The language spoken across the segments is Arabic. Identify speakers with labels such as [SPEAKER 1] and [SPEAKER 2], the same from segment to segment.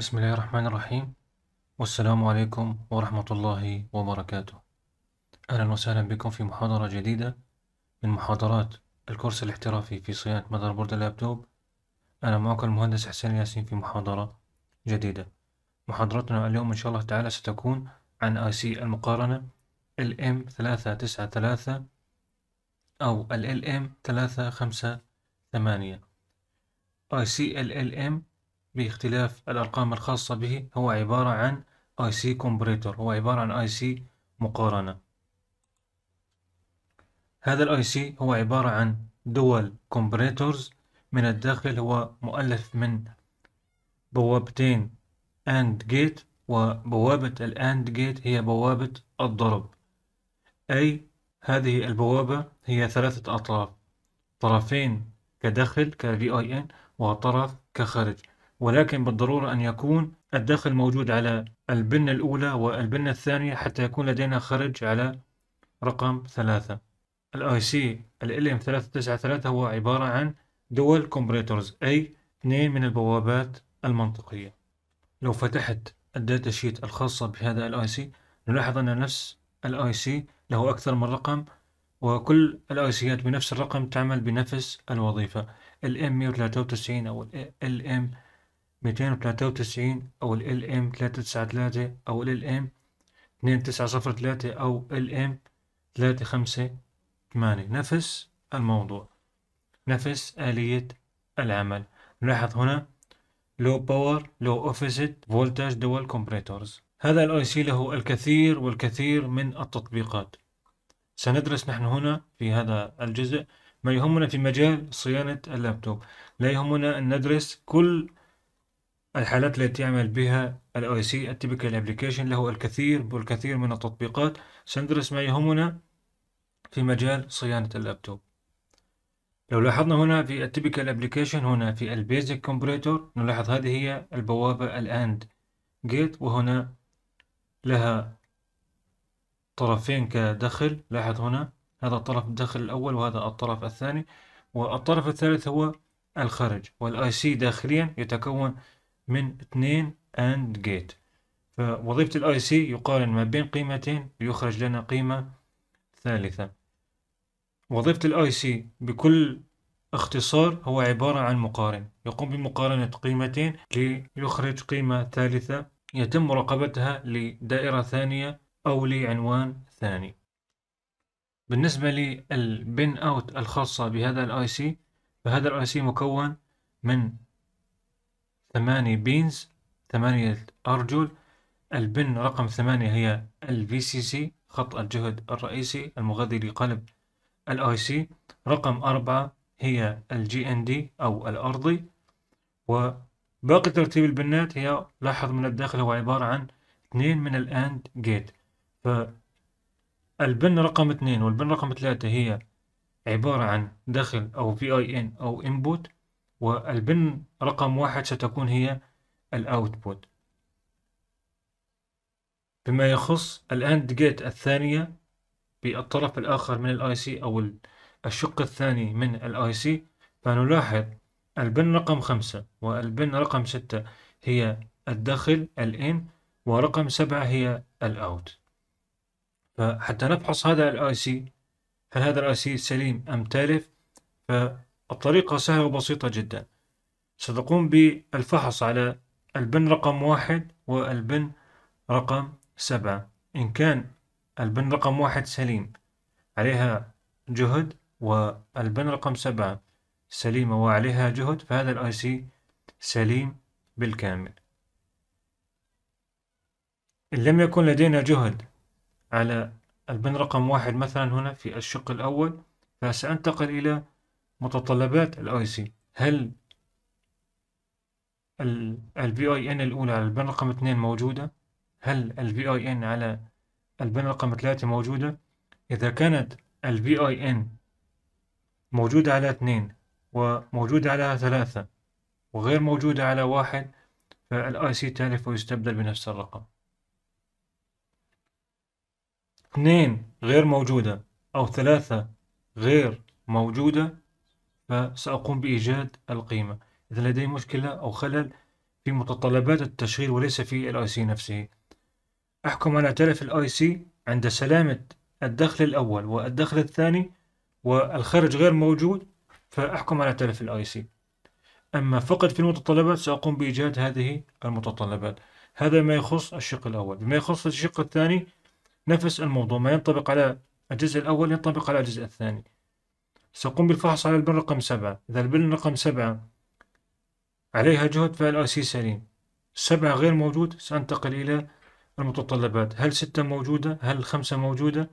[SPEAKER 1] بسم الله الرحمن الرحيم والسلام عليكم ورحمة الله وبركاته أهلا وسهلا بكم في محاضرة جديدة من محاضرات الكورس الاحترافي في صيانة مذر بورد اللابتوب أنا معكم المهندس حسين ياسين في محاضرة جديدة محاضرتنا اليوم إن شاء الله تعالى ستكون عن آي سي المقارنة ال M393 أو ال LM358 آي سي ال LM باختلاف الأرقام الخاصة به هو عبارة عن IC Comparator هو عبارة عن IC مقارنة هذا الاي IC هو عبارة عن دول Comparators من الداخل هو مؤلف من بوابتين AND Gate وبوابة الاند AND Gate هي بوابة الضرب أي هذه البوابة هي ثلاثة أطراف طرفين كداخل ك VIN وطرف كخارج ولكن بالضرورة أن يكون الداخل موجود على البنة الأولى والبنة الثانية حتى يكون لدينا خرج على رقم ثلاثة الاي سي الـ LM393 هو عبارة عن دول كومبريتورز أي اثنين من البوابات المنطقية لو فتحت الداتا شيت الخاصة بهذا الاي سي نلاحظ أن نفس الاي سي له أكثر من رقم وكل الاي سيات بنفس الرقم تعمل بنفس الوظيفة ال M193 أو الـ m 193 او الـ m 293 أو ال LM 393 أو ال LM 2903 أو ال LM 358 نفس الموضوع نفس آلية العمل نلاحظ هنا low power low offset voltage dual compressors هذا الاي سي له الكثير والكثير من التطبيقات سندرس نحن هنا في هذا الجزء ما يهمنا في مجال صيانة اللابتوب لا يهمنا أن ندرس كل الحالات التي يعمل بها الاي سي Typical ابلكيشن له الكثير والكثير من التطبيقات سندرس ما يهمنا في مجال صيانة اللابتوب لو لاحظنا هنا في Typical ابلكيشن هنا في البيزك كومبريتور نلاحظ هذه هي البوابة الاند جيت وهنا لها طرفين كدخل لاحظ هنا هذا الطرف الدخل الأول وهذا الطرف الثاني والطرف الثالث هو الخارج والاي سي داخليا يتكون من اثنين AND gate فوظيفة الاي سي يقارن ما بين قيمتين ليخرج لنا قيمة ثالثة وظيفة الاي سي بكل اختصار هو عبارة عن مقارن يقوم بمقارنة قيمتين ليخرج قيمة ثالثة يتم مراقبتها لدائرة ثانية أو لعنوان ثاني بالنسبة للبن اوت الخاصة بهذا الاي سي فهذا الاي سي مكون من ثمانية بينز ثمانية أرجل البن رقم ثمانية هي الفي سي سي خط الجهد الرئيسي المغذي لقلب الاي سي رقم أربعة هي الجي ان دي أو الأرضي وباقي ترتيب البنات هي لاحظ من الداخل هو عبارة عن اثنين من الأند جيت فالبن رقم اثنين والبن رقم ثلاثة هي عبارة عن دخل أو في اي ان أو input والبن رقم واحد ستكون هي الأوتبوت بما يخص الأند جيت الثانية بالطرف الآخر من الاي سي أو الشق الثاني من الاي سي فنلاحظ البن رقم خمسة والبن رقم ستة هي الداخل الإن ورقم سبعة هي الأوت فحتى نفحص هذا الاي سي هل هذا الاي سي سليم أم تالف ف الطريقة سهلة وبسيطة جدا ستقوم بالفحص على البن رقم واحد والبن رقم سبعة إن كان البن رقم واحد سليم عليها جهد والبن رقم سبعة سليمة وعليها جهد فهذا الاي سي سليم بالكامل إن لم يكن لدينا جهد على البن رقم واحد مثلا هنا في الشق الأول فسأنتقل إلى متطلبات الاي سي هل البي اي ان الاولى على البن رقم اثنين موجودة هل البي اي ان على البن رقم ثلاثة موجودة اذا كانت البي اي ان موجودة على اثنين وموجودة على ثلاثة وغير موجودة على واحد فالاي سي تالف ويستبدل بنفس الرقم اثنين غير موجودة أو ثلاثة غير موجودة فسأقوم بإيجاد القيمة إذا لدي مشكلة أو خلل في متطلبات التشغيل وليس في الاي سي نفسه أحكم على تلف الاي سي عند سلامة الدخل الأول والدخل الثاني والخارج غير موجود فأحكم على تلف الاي سي أما فقط في المتطلبات سأقوم بإيجاد هذه المتطلبات هذا ما يخص الشق الأول بما يخص الشق الثاني نفس الموضوع ما ينطبق على الجزء الأول ينطبق على الجزء الثاني سأقوم بالفحص على البن رقم سبعة إذا البن رقم سبعة عليها جهد فالآي سي سليم سبعة غير موجود سأنتقل إلى المتطلبات هل ستة موجودة هل خمسة موجودة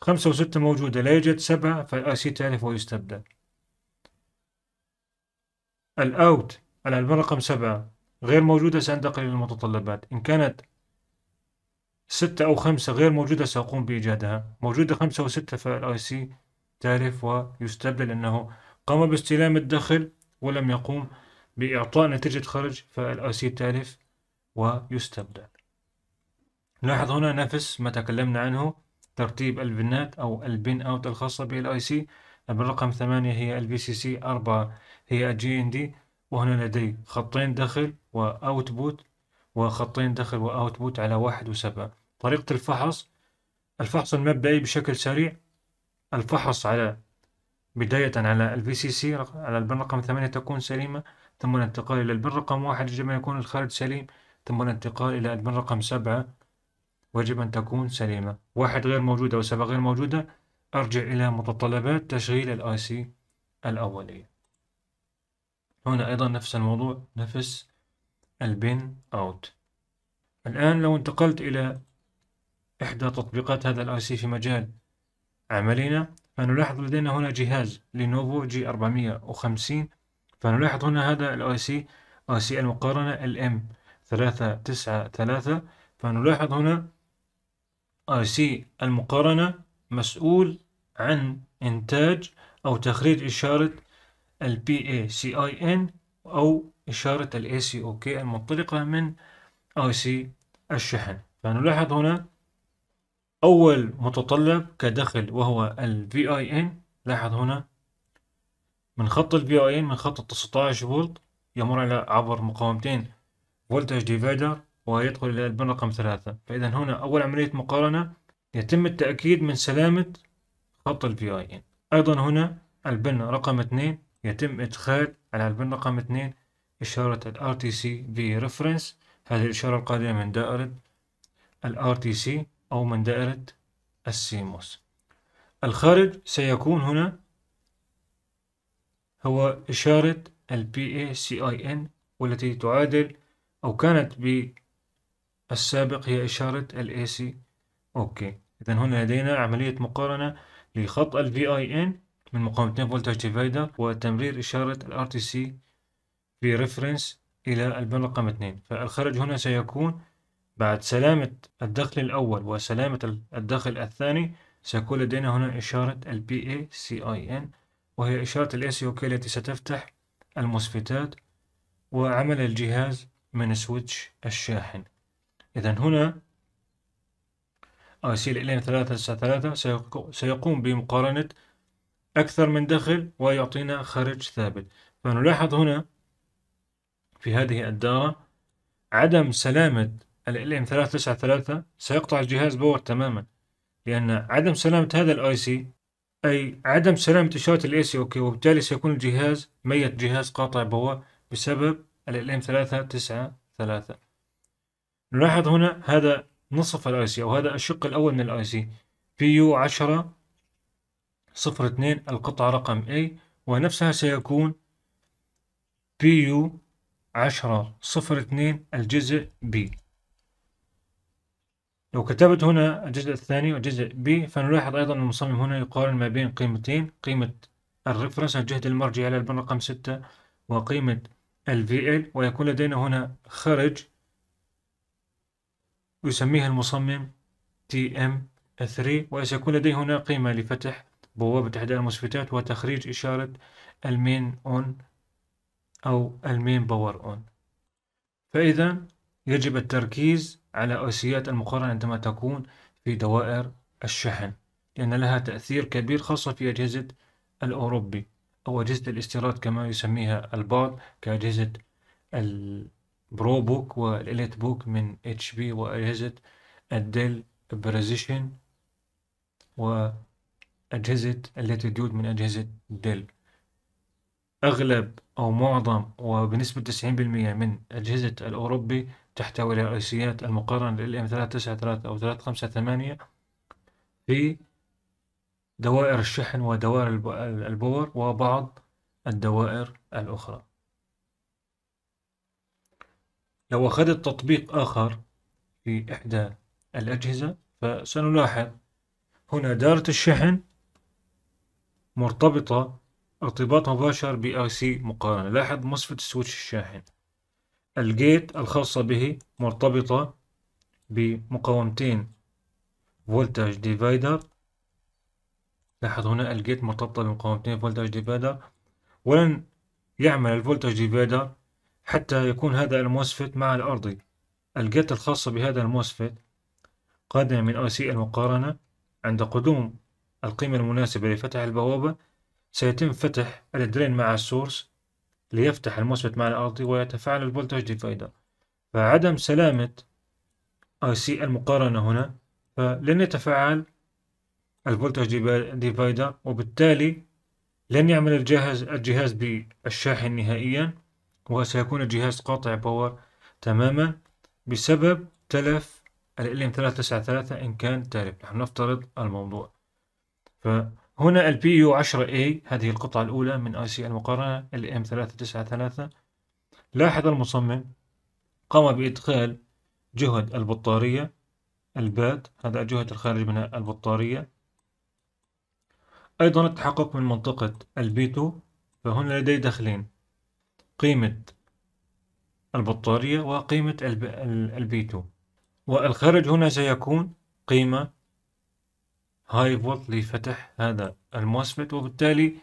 [SPEAKER 1] خمسة وستة موجودة لا يوجد سبعة فالآي سي تعرف ويستبدل الأوت على البن رقم سبعة غير موجودة سأنتقل إلى المتطلبات إن كانت ستة أو خمسة غير موجودة سأقوم بإيجادها موجودة خمسة وستة فالآي سي تعرف ويستبدل أنه قام باستلام الدخل ولم يقوم بإعطاء نتيجة خرج فالأسير تعرف ويستبدل نلاحظ هنا نفس ما تكلمنا عنه ترتيب البنات أو البن أوت الخاصة بالآي سي بالرقم ثمانية هي البي سي سي أربعة هي الجي إن دي وهنا لدي خطين دخل وأوتبوت وخطين دخل وأوتبوت على واحد وسبعة طريقة الفحص الفحص المبدئي بشكل سريع الفحص على بداية على البي سي سي على البن رقم ثمانية تكون سليمة ثم الانتقال إلى البن رقم واحد يجب أن يكون الخارج سليم ثم الانتقال إلى البن رقم سبعة ويجب أن تكون سليمة واحد غير موجودة وسبعة غير موجودة أرجع إلى متطلبات تشغيل الآي سي الأولية هنا أيضا نفس الموضوع نفس البن أوت الآن لو انتقلت إلى إحدى تطبيقات هذا الآي سي في مجال عملنا فنلاحظ لدينا هنا جهاز لينوفو جي 450 فنلاحظ هنا هذا الاو سي او سي المقارنة الام 393 فنلاحظ هنا او سي المقارنة مسؤول عن إنتاج أو تخريج إشارة البي اي سي اي ان أو إشارة سي اوكي المنطلقة من أي سي الشحن فنلاحظ هنا أول متطلب كدخل وهو ال VIN لاحظ هنا من خط ال VIN من خط 19 فولت يمر على عبر مقاومتين فولتاج ديفايدر ويدخل إلى البن رقم ثلاثة فإذا هنا أول عملية مقارنة يتم التأكيد من سلامة خط ال VIN أيضا هنا البن رقم اثنين يتم إدخال على البن رقم اثنين إشارة ال RTC Reference هذه الإشارة القادمة من دائرة ال RTC أو من دائرة السيموس الخارج سيكون هنا هو إشارة الـ PACIN والتي تعادل أو كانت بالسابق هي إشارة الـ AC أوكي إذا هنا لدينا عملية مقارنة لخط الـ VIN من مقاومة 2 فولتاج ديفايدر وتمرير إشارة الـ RTC بريفرنس إلى البند رقم 2 فالخرج هنا سيكون بعد سلامة الدخل الأول وسلامة الدخل الثاني سيكون لدينا هنا إشارة الـ PACIN وهي إشارة الـ ACOK التي ستفتح المسفتات وعمل الجهاز من سويتش الشاحن إذا هنا أرسل آه، إلينا ثلاثة ثلاثة سيقوم بمقارنة أكثر من دخل ويعطينا خارج ثابت فنلاحظ هنا في هذه الدارة عدم سلامة ال ام 393 سيقطع الجهاز باور تماما لأن عدم سلامة هذا الاي سي أي عدم سلامة إشارة الاي سي اوكي وبالتالي سيكون الجهاز ميت جهاز قاطع باور بسبب ال ام 393 نلاحظ هنا هذا نصف الاي سي أو هذا الشق الأول من الاي سي بي يو عشرة صفر اثنين القطعة رقم A ونفسها سيكون بي يو عشرة صفر اثنين الجزء B لو كتبت هنا الجزء الثاني وجزء B فنلاحظ أيضا المصمم هنا يقارن ما بين قيمتين قيمة الريفرنس الجهد المرجعي على البن رقم ستة وقيمة ال VL ويكون لدينا هنا خرج يسميه المصمم TM3 وسيكون لديه هنا قيمة لفتح بوابة إحدى المسفتات وتخريج إشارة المين أون أو المين باور أون فإذا يجب التركيز على أوسيات المقارنة عندما تكون في دوائر الشحن لأن لها تأثير كبير خاصة في أجهزة الأوروبي أو أجهزة الاستيراد كما يسميها البعض كأجهزة البرو بوك والإليت بوك من اتش بي وأجهزة الديل بريزيشن وأجهزة اللاتيتيود من أجهزة ديل أغلب أو معظم وبنسبة 90% من أجهزة الأوروبي تحتوي على الرئيسيات المقارنة للإم 393 أو 358 في دوائر الشحن ودوائر البور وبعض الدوائر الأخرى لو أخذت تطبيق آخر في إحدى الأجهزة فسنلاحظ هنا دارة الشحن مرتبطة ارتباط مباشر بـ سي مقارنة لاحظ مصفة السويتش الشاحن الجيت الخاصة به مرتبطة بمقاومتين فولتاج ديفايدر لاحظ هنا الجيت مرتبطة بمقاومتين فولتاج ديفايدر ولن يعمل الفولتاج ديفايدر حتى يكون هذا الموسفت مع الأرضي الجيت الخاصة بهذا الموسفت قادمة من أو سي المقارنة عند قدوم القيمة المناسبة لفتح البوابة سيتم فتح الدرين مع السورس ليفتح الموسفيت مع الأرضي ويتفاعل الفولتاج ديفايدر فعدم سلامة أي سي المقارنة هنا فلن يتفاعل الفولتاج ديفايدر وبالتالي لن يعمل الجهاز الجهاز بالشاحن نهائيا وسيكون الجهاز قاطع باور تماما بسبب تلف ال LM393 إن كان تالف نحن نفترض الموضوع ف هنا ال PU10A هذه القطعة الأولى من IC المقارنة ال M393 لاحظ المصمم قام بإدخال جهد البطارية الباد هذا الجهد الخارج من البطارية أيضا التحقق من منطقة البيتو فهنا لدي دخلين قيمة البطارية وقيمة البيتو والخارج هنا سيكون قيمة هاي فولت لفتح هذا الموسفت وبالتالي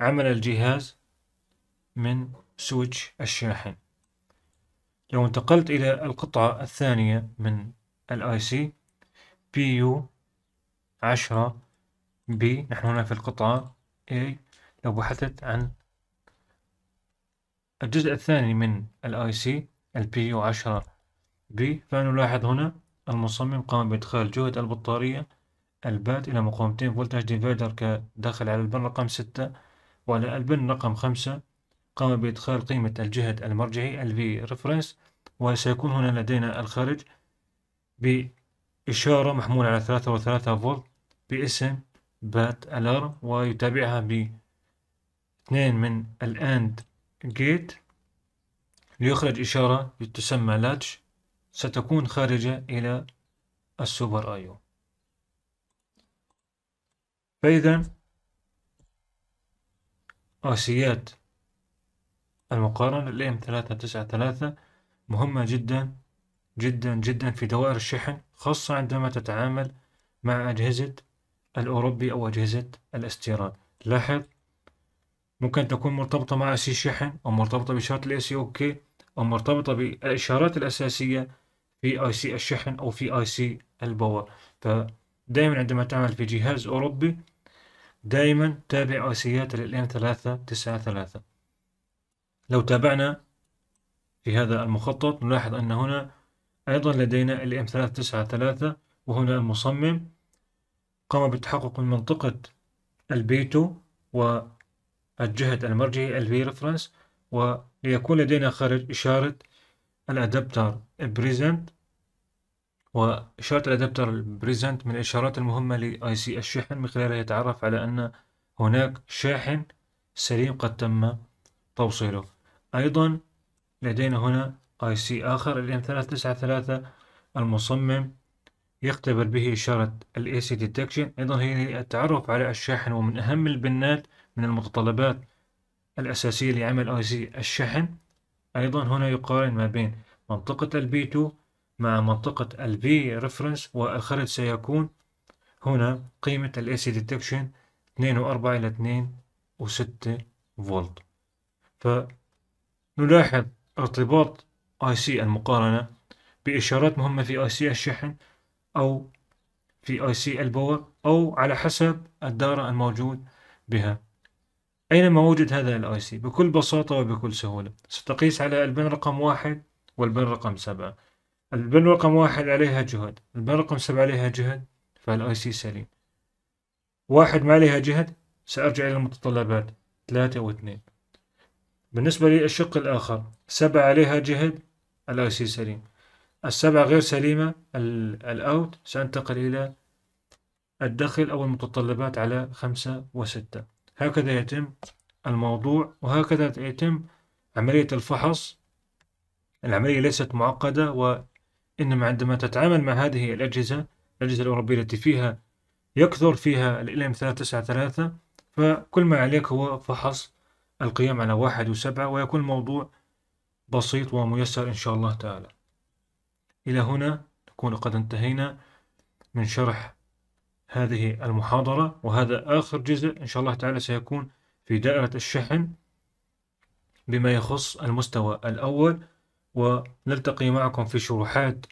[SPEAKER 1] عمل الجهاز من سويتش الشاحن لو انتقلت إلى القطعة الثانية من الاي سي بي يو عشرة بي نحن هنا في القطعة A لو بحثت عن الجزء الثاني من الاي سي البي يو عشرة بي فنلاحظ هنا المصمم قام بإدخال جهد البطارية البات إلى مقاومتين فولتاج ديفايدر كداخل على البن رقم ستة وعلى البن رقم خمسة قام بإدخال قيمة الجهد المرجعي LV ريفرنس وسيكون هنا لدينا الخارج بإشارة محمولة على ثلاثة وثلاثة فولت باسم بات الارم ويتابعها ب اثنين من الاند جيت ليخرج إشارة تسمى لاتش ستكون خارجة إلى السوبر آيو فإذا رأسيات المقارنة الام ثلاثة تسعة ثلاثة مهمة جدا جدا جدا في دوائر الشحن خاصة عندما تتعامل مع أجهزة الأوروبي أو أجهزة الاستيراد لاحظ ممكن تكون مرتبطة مع أسي شحن أو مرتبطة بإشارة الاي سي اوكي أو مرتبطة بالإشارات الأساسية في اي سي الشحن أو في اي سي الباور فدائما عندما تعمل في جهاز أوروبي دائما تابع أسيات الـ ثلاثة 393 لو تابعنا في هذا المخطط نلاحظ أن هنا أيضا لدينا الإم ثلاثة 393 وهنا المصمم قام بالتحقق من منطقة البيتو والجهة المرجعي v ريفرنس وليكون لدينا خارج إشارة الأدابتر بريزنت وشارت الأدابتر البريزنت من الإشارات المهمة لأي سي الشحن من خلالها يتعرف على أن هناك شاحن سليم قد تم توصيله أيضا لدينا هنا أي سي آخر الام 393 المصمم يختبر به إشارة ال AC Detection أيضا هي التعرف على الشاحن ومن أهم البنات من المتطلبات الأساسية لعمل أي سي الشحن أيضا هنا يقارن ما بين منطقة البي 2 مع منطقة ال V reference والخرج سيكون هنا قيمة ال AC detection 2.4 إلى 2.6 فولت فنلاحظ ارتباط IC المقارنة بإشارات مهمة في IC الشحن أو في IC الباور أو على حسب الدارة الموجود بها أينما وجد هذا الـ IC بكل بساطة وبكل سهولة ستقيس على البن رقم واحد والبن رقم سبعة البن رقم واحد عليها جهد البن رقم سبعة عليها جهد فالاي سي سليم واحد ما عليها جهد سأرجع إلى المتطلبات ثلاثة واثنين بالنسبة للشق الآخر سبعة عليها جهد الاي سي سليم السبعة غير سليمة الاوت سأنتقل إلى الدخل أو المتطلبات على خمسة وستة هكذا يتم الموضوع وهكذا يتم عملية الفحص العملية ليست معقدة و إنما عندما تتعامل مع هذه الأجهزة الأجهزة الأوروبية التي فيها يكثر فيها الـ lm 393 فكل ما عليك هو فحص القيم على واحد وسبعة ويكون الموضوع بسيط وميسر إن شاء الله تعالى إلى هنا نكون قد انتهينا من شرح هذه المحاضرة وهذا آخر جزء إن شاء الله تعالى سيكون في دائرة الشحن بما يخص المستوى الأول ونلتقي معكم في شروحات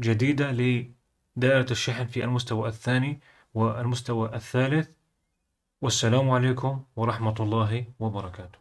[SPEAKER 1] جديدة لدائرة الشحن في المستوى الثاني والمستوى الثالث والسلام عليكم ورحمة الله وبركاته